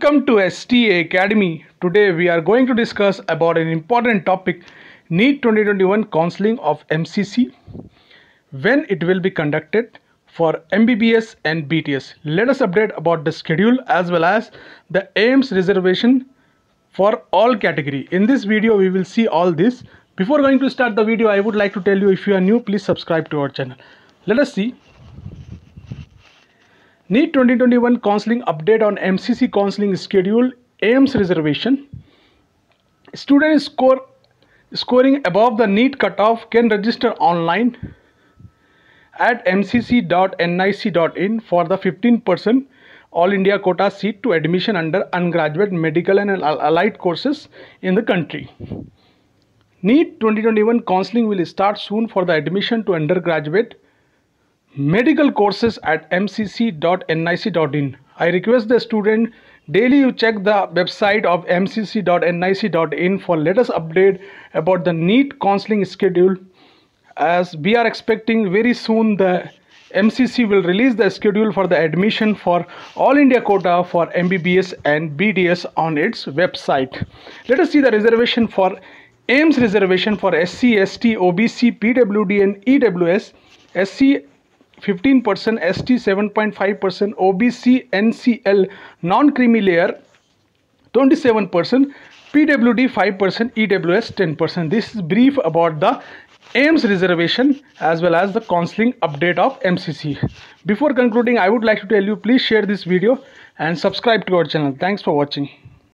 Welcome to STA Academy. Today we are going to discuss about an important topic NEET 2021 counseling of MCC when it will be conducted for MBBS and BTS. Let us update about the schedule as well as the AIMS reservation for all category. In this video we will see all this. Before going to start the video I would like to tell you if you are new please subscribe to our channel. Let us see NEET 2021 counseling update on MCC counseling schedule, AIMS reservation. Students score scoring above the NEET cutoff can register online at mcc.nic.in for the 15% All India quota seat to admission under undergraduate medical and allied courses in the country. NEET 2021 counseling will start soon for the admission to undergraduate medical courses at mcc.nic.in. I request the student daily you check the website of mcc.nic.in for latest update about the NEET counseling schedule as we are expecting very soon the MCC will release the schedule for the admission for all India quota for MBBS and BDS on its website. Let us see the reservation for AIMS reservation for SC, ST, OBC, PWD and EWS. SC 15 percent ST 7.5 percent OBC NCL non-creamy layer 27 percent PWD 5 percent EWS 10 percent this is brief about the AIMS reservation as well as the counseling update of MCC before concluding I would like to tell you please share this video and subscribe to our channel thanks for watching